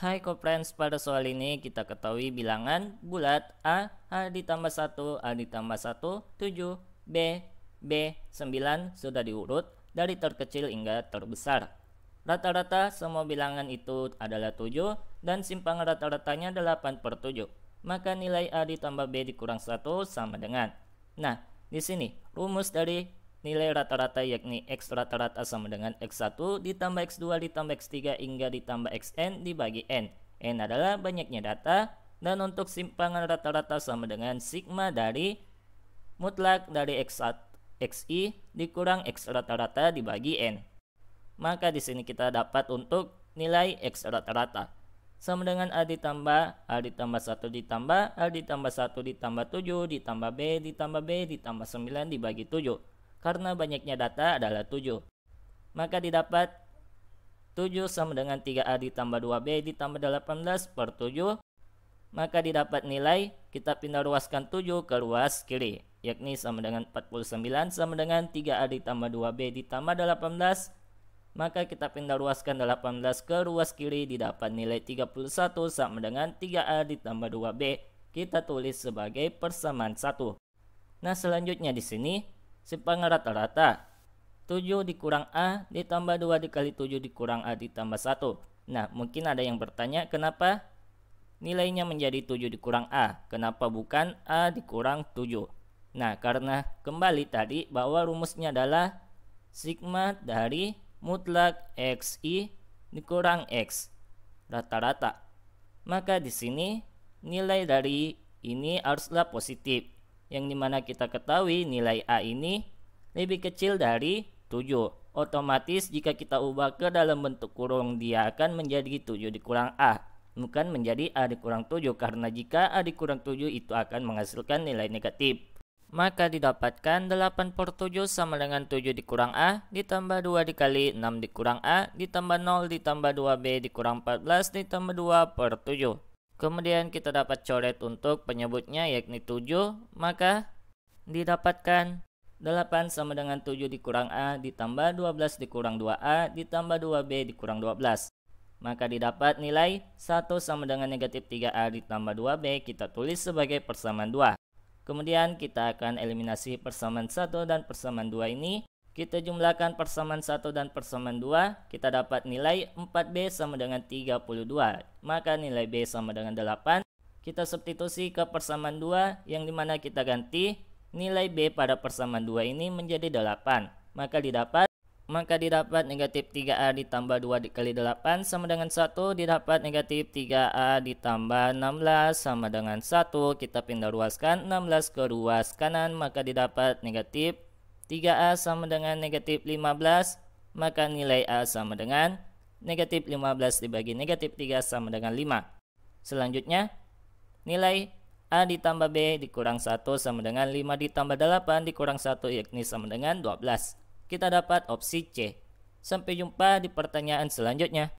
Hai friends pada soal ini kita ketahui bilangan bulat A, A ditambah 1, A ditambah 1, 7, B, B, 9 sudah diurut dari terkecil hingga terbesar. Rata-rata semua bilangan itu adalah 7 dan simpang rata-ratanya 8 per 7. Maka nilai A ditambah B dikurang 1 sama dengan. Nah, di sini rumus dari Nilai rata-rata yakni X rata-rata sama dengan X1 ditambah X2 ditambah X3 hingga ditambah Xn dibagi N. N adalah banyaknya data dan untuk simpangan rata-rata sama dengan sigma dari mutlak dari X1 XI dikurang X rata-rata dibagi N. Maka di sini kita dapat untuk nilai X rata-rata sama dengan A ditambah A ditambah 1 ditambah A ditambah 1 ditambah 7 ditambah B ditambah B ditambah 9 dibagi 7 karena banyaknya data adalah 7. Maka didapat 7 sama dengan 3A ditambah 2B ditambah 18 per 7. Maka didapat nilai, kita pindah ruaskan 7 ke ruas kiri, yakni sama dengan 49 sama dengan 3A ditambah 2B ditambah 18 maka kita pindah ruaskan 18 ke ruas kiri didapat nilai 31 sama dengan 3A ditambah 2B. Kita tulis sebagai persamaan 1. Nah selanjutnya di sini Simpang rata-rata. 7 dikurang A ditambah 2 dikali 7 dikurang A ditambah 1. Nah, mungkin ada yang bertanya kenapa nilainya menjadi 7 dikurang A. Kenapa bukan A dikurang 7? Nah, karena kembali tadi bahwa rumusnya adalah sigma dari mutlak xi dikurang x rata-rata. Maka di sini nilai dari ini haruslah positif yang dimana kita ketahui nilai A ini lebih kecil dari 7. Otomatis jika kita ubah ke dalam bentuk kurung dia akan menjadi 7 dikurang A. Bukan menjadi A dikurang 7 karena jika A dikurang 7 itu akan menghasilkan nilai negatif. Maka didapatkan 8 per 7 sama dengan 7 dikurang A ditambah 2 dikali 6 dikurang A ditambah 0 ditambah 2B dikurang 14 ditambah 2 per 7. Kemudian kita dapat coret untuk penyebutnya yakni 7, maka didapatkan 8 sama dengan 7 dikurang A ditambah 12 dikurang 2A ditambah 2B dikurang 12. Maka didapat nilai 1 sama dengan negatif 3A ditambah 2B kita tulis sebagai persamaan 2. Kemudian kita akan eliminasi persamaan 1 dan persamaan 2 ini kita jumlahkan persamaan 1 dan persamaan 2, kita dapat nilai 4B sama dengan 32. Maka nilai B sama dengan 8. Kita substitusi ke persamaan 2 yang dimana kita ganti nilai B pada persamaan 2 ini menjadi 8. Maka didapat maka didapat negatif 3A ditambah 2 dikali 8 sama dengan 1 didapat negatif 3A ditambah 16 sama dengan 1 kita pindah ruaskan 16 ke ruas kanan maka didapat negatif 3A sama dengan negatif 15, maka nilai A sama dengan negatif 15 dibagi negatif 3 sama dengan 5. Selanjutnya, nilai A ditambah B dikurang 1 sama dengan 5 ditambah 8 dikurang 1 yakni sama dengan 12. Kita dapat opsi C. Sampai jumpa di pertanyaan selanjutnya.